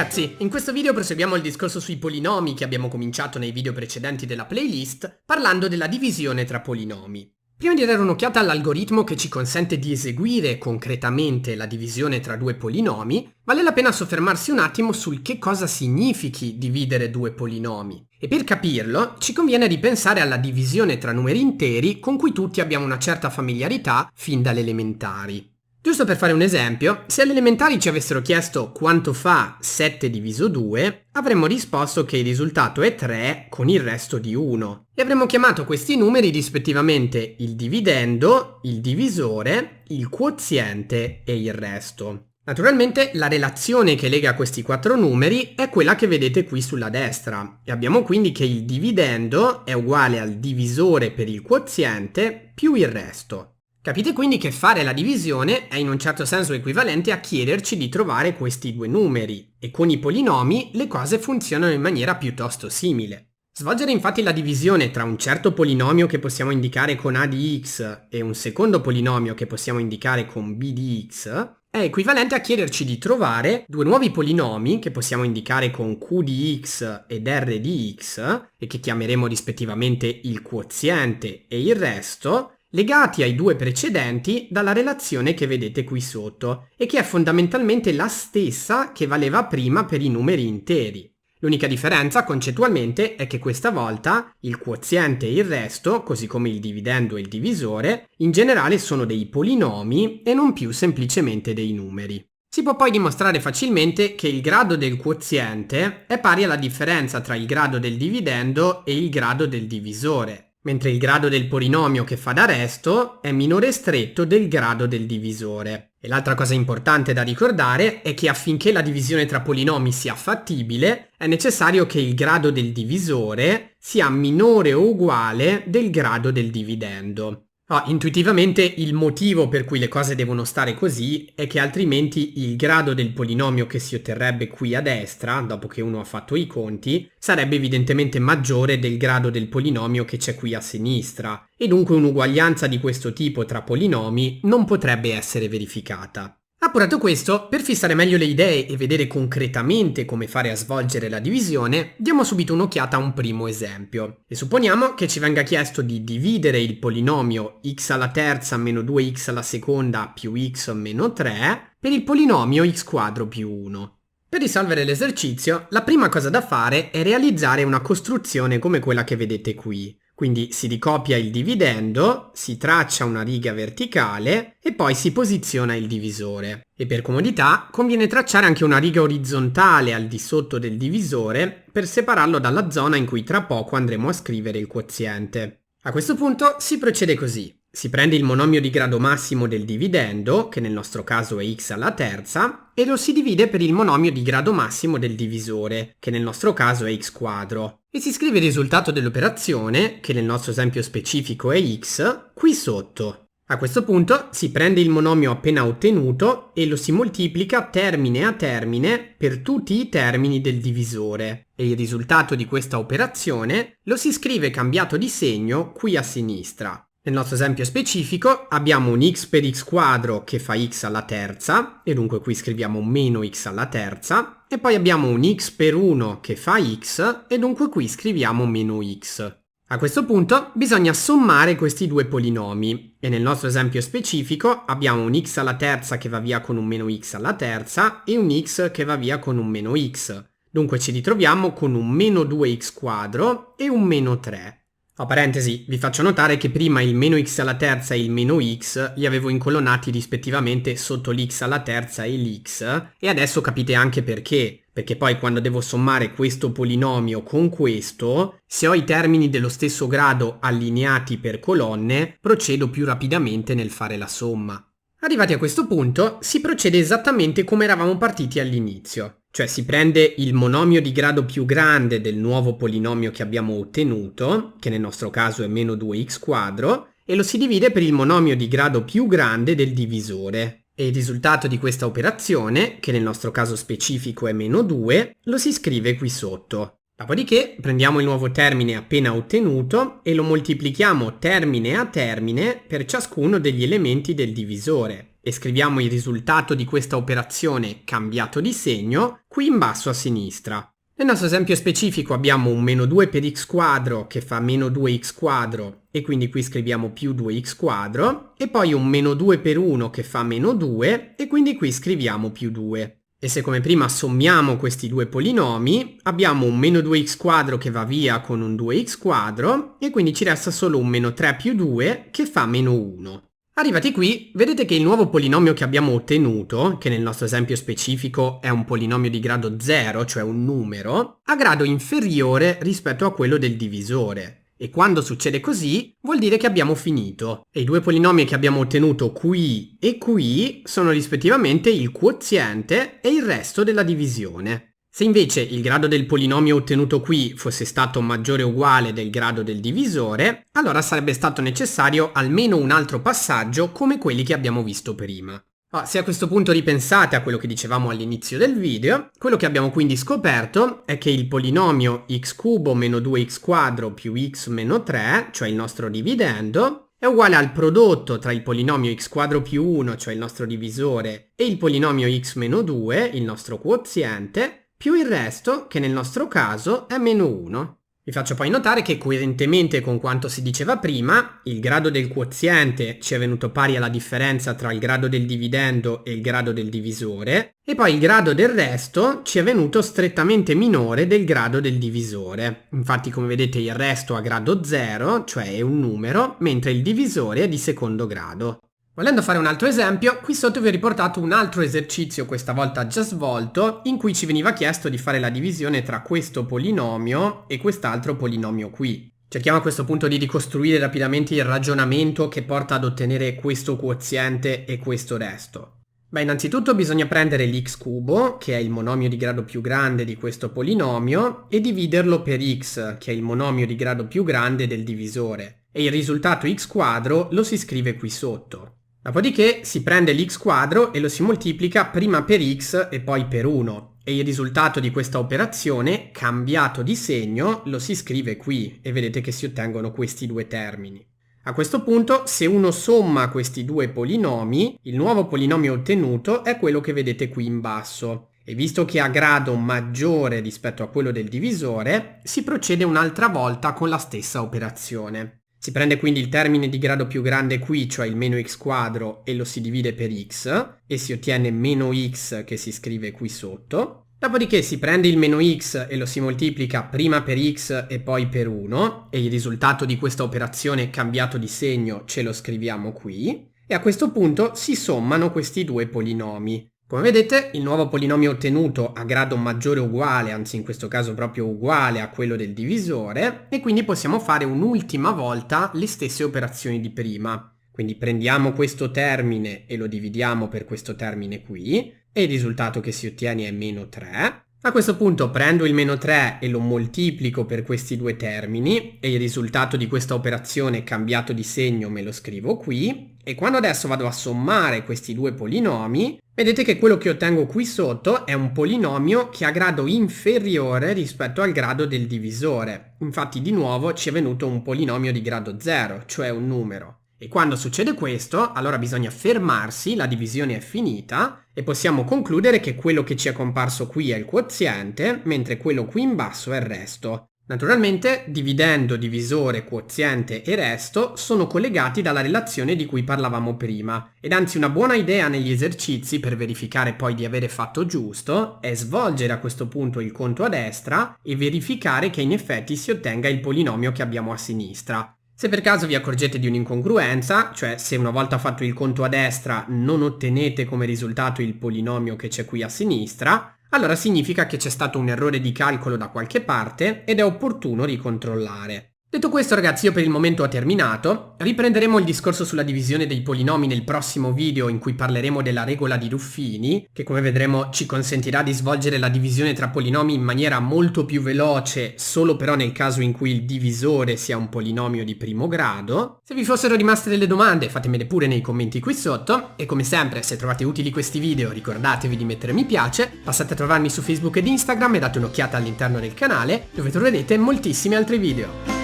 ragazzi, in questo video proseguiamo il discorso sui polinomi che abbiamo cominciato nei video precedenti della playlist, parlando della divisione tra polinomi. Prima di dare un'occhiata all'algoritmo che ci consente di eseguire concretamente la divisione tra due polinomi, vale la pena soffermarsi un attimo sul che cosa significhi dividere due polinomi. E per capirlo, ci conviene ripensare alla divisione tra numeri interi con cui tutti abbiamo una certa familiarità fin dalle elementari. Giusto per fare un esempio, se alle elementari ci avessero chiesto quanto fa 7 diviso 2, avremmo risposto che il risultato è 3 con il resto di 1. E avremmo chiamato questi numeri rispettivamente il dividendo, il divisore, il quoziente e il resto. Naturalmente la relazione che lega questi quattro numeri è quella che vedete qui sulla destra e abbiamo quindi che il dividendo è uguale al divisore per il quoziente più il resto. Capite quindi che fare la divisione è in un certo senso equivalente a chiederci di trovare questi due numeri, e con i polinomi le cose funzionano in maniera piuttosto simile. Svolgere infatti la divisione tra un certo polinomio che possiamo indicare con a di x e un secondo polinomio che possiamo indicare con b di x è equivalente a chiederci di trovare due nuovi polinomi che possiamo indicare con q di x ed r di x e che chiameremo rispettivamente il quoziente e il resto legati ai due precedenti dalla relazione che vedete qui sotto e che è fondamentalmente la stessa che valeva prima per i numeri interi. L'unica differenza concettualmente è che questa volta il quoziente e il resto, così come il dividendo e il divisore, in generale sono dei polinomi e non più semplicemente dei numeri. Si può poi dimostrare facilmente che il grado del quoziente è pari alla differenza tra il grado del dividendo e il grado del divisore, mentre il grado del polinomio che fa da resto è minore stretto del grado del divisore. E l'altra cosa importante da ricordare è che affinché la divisione tra polinomi sia fattibile, è necessario che il grado del divisore sia minore o uguale del grado del dividendo. Ah, intuitivamente il motivo per cui le cose devono stare così è che altrimenti il grado del polinomio che si otterrebbe qui a destra, dopo che uno ha fatto i conti, sarebbe evidentemente maggiore del grado del polinomio che c'è qui a sinistra, e dunque un'uguaglianza di questo tipo tra polinomi non potrebbe essere verificata. Appurato questo, per fissare meglio le idee e vedere concretamente come fare a svolgere la divisione, diamo subito un'occhiata a un primo esempio. E supponiamo che ci venga chiesto di dividere il polinomio x alla terza meno 2x alla seconda più x meno 3 per il polinomio x quadro più 1. Per risolvere l'esercizio, la prima cosa da fare è realizzare una costruzione come quella che vedete qui. Quindi si ricopia il dividendo, si traccia una riga verticale e poi si posiziona il divisore. E per comodità conviene tracciare anche una riga orizzontale al di sotto del divisore per separarlo dalla zona in cui tra poco andremo a scrivere il quoziente. A questo punto si procede così. Si prende il monomio di grado massimo del dividendo, che nel nostro caso è x alla terza, e lo si divide per il monomio di grado massimo del divisore, che nel nostro caso è x quadro. E si scrive il risultato dell'operazione, che nel nostro esempio specifico è x, qui sotto. A questo punto si prende il monomio appena ottenuto e lo si moltiplica termine a termine per tutti i termini del divisore e il risultato di questa operazione lo si scrive cambiato di segno qui a sinistra nel nostro esempio specifico abbiamo un x per x quadro che fa x alla terza, e dunque qui scriviamo meno x alla terza, e poi abbiamo un x per 1 che fa x, e dunque qui scriviamo meno x. A questo punto bisogna sommare questi due polinomi e nel nostro esempio specifico abbiamo un x alla terza che va via con un meno x alla terza e un x che va via con un meno x. Dunque ci ritroviamo con un meno 2x quadro e un meno 3 a parentesi, vi faccio notare che prima il meno x alla terza e il meno x li avevo incolonnati rispettivamente sotto l'x alla terza e l'x e adesso capite anche perché, perché poi quando devo sommare questo polinomio con questo, se ho i termini dello stesso grado allineati per colonne, procedo più rapidamente nel fare la somma. Arrivati a questo punto si procede esattamente come eravamo partiti all'inizio cioè si prende il monomio di grado più grande del nuovo polinomio che abbiamo ottenuto, che nel nostro caso è meno 2x quadro, e lo si divide per il monomio di grado più grande del divisore. E il risultato di questa operazione, che nel nostro caso specifico è meno 2, lo si scrive qui sotto. Dopodiché prendiamo il nuovo termine appena ottenuto e lo moltiplichiamo termine a termine per ciascuno degli elementi del divisore e scriviamo il risultato di questa operazione cambiato di segno qui in basso a sinistra. Nel nostro esempio specifico abbiamo un meno 2 per x quadro che fa meno 2x quadro e quindi qui scriviamo più 2x quadro e poi un meno 2 per 1 che fa meno 2 e quindi qui scriviamo più 2. E se come prima sommiamo questi due polinomi abbiamo un meno 2x quadro che va via con un 2x quadro e quindi ci resta solo un meno 3 più 2 che fa meno 1. Arrivati qui, vedete che il nuovo polinomio che abbiamo ottenuto, che nel nostro esempio specifico è un polinomio di grado 0, cioè un numero, ha grado inferiore rispetto a quello del divisore. E quando succede così, vuol dire che abbiamo finito. E i due polinomi che abbiamo ottenuto qui e qui sono rispettivamente il quoziente e il resto della divisione. Se invece il grado del polinomio ottenuto qui fosse stato maggiore o uguale del grado del divisore, allora sarebbe stato necessario almeno un altro passaggio come quelli che abbiamo visto prima. Ah, se a questo punto ripensate a quello che dicevamo all'inizio del video, quello che abbiamo quindi scoperto è che il polinomio x cubo meno 2x quadro più x meno 3, cioè il nostro dividendo, è uguale al prodotto tra il polinomio x quadro più 1, cioè il nostro divisore, e il polinomio x meno 2, il nostro quoziente, più il resto, che nel nostro caso è meno 1. Vi faccio poi notare che coerentemente con quanto si diceva prima, il grado del quoziente ci è venuto pari alla differenza tra il grado del dividendo e il grado del divisore, e poi il grado del resto ci è venuto strettamente minore del grado del divisore. Infatti come vedete il resto ha grado 0, cioè è un numero, mentre il divisore è di secondo grado. Volendo fare un altro esempio, qui sotto vi ho riportato un altro esercizio, questa volta già svolto, in cui ci veniva chiesto di fare la divisione tra questo polinomio e quest'altro polinomio qui. Cerchiamo a questo punto di ricostruire rapidamente il ragionamento che porta ad ottenere questo quoziente e questo resto. Beh, innanzitutto bisogna prendere l'x cubo, che è il monomio di grado più grande di questo polinomio, e dividerlo per x, che è il monomio di grado più grande del divisore. E il risultato x quadro lo si scrive qui sotto. Dopodiché si prende l'x quadro e lo si moltiplica prima per x e poi per 1 e il risultato di questa operazione, cambiato di segno, lo si scrive qui e vedete che si ottengono questi due termini. A questo punto, se uno somma questi due polinomi, il nuovo polinomio ottenuto è quello che vedete qui in basso. E visto che ha grado maggiore rispetto a quello del divisore, si procede un'altra volta con la stessa operazione. Si prende quindi il termine di grado più grande qui, cioè il meno x quadro, e lo si divide per x, e si ottiene meno x che si scrive qui sotto. Dopodiché si prende il meno x e lo si moltiplica prima per x e poi per 1, e il risultato di questa operazione cambiato di segno ce lo scriviamo qui, e a questo punto si sommano questi due polinomi. Come vedete il nuovo polinomio ottenuto ha grado maggiore o uguale, anzi in questo caso proprio uguale a quello del divisore e quindi possiamo fare un'ultima volta le stesse operazioni di prima. Quindi prendiamo questo termine e lo dividiamo per questo termine qui e il risultato che si ottiene è meno 3 a questo punto prendo il meno 3 e lo moltiplico per questi due termini e il risultato di questa operazione cambiato di segno me lo scrivo qui e quando adesso vado a sommare questi due polinomi vedete che quello che ottengo qui sotto è un polinomio che ha grado inferiore rispetto al grado del divisore infatti di nuovo ci è venuto un polinomio di grado 0 cioè un numero e quando succede questo, allora bisogna fermarsi, la divisione è finita e possiamo concludere che quello che ci è comparso qui è il quoziente, mentre quello qui in basso è il resto. Naturalmente, dividendo, divisore, quoziente e resto sono collegati dalla relazione di cui parlavamo prima, ed anzi una buona idea negli esercizi per verificare poi di avere fatto giusto è svolgere a questo punto il conto a destra e verificare che in effetti si ottenga il polinomio che abbiamo a sinistra. Se per caso vi accorgete di un'incongruenza, cioè se una volta fatto il conto a destra non ottenete come risultato il polinomio che c'è qui a sinistra, allora significa che c'è stato un errore di calcolo da qualche parte ed è opportuno ricontrollare. Detto questo ragazzi io per il momento ho terminato, riprenderemo il discorso sulla divisione dei polinomi nel prossimo video in cui parleremo della regola di Ruffini, che come vedremo ci consentirà di svolgere la divisione tra polinomi in maniera molto più veloce, solo però nel caso in cui il divisore sia un polinomio di primo grado. Se vi fossero rimaste delle domande fatemele pure nei commenti qui sotto, e come sempre se trovate utili questi video ricordatevi di mettere mi piace, passate a trovarmi su Facebook ed Instagram e date un'occhiata all'interno del canale, dove troverete moltissimi altri video.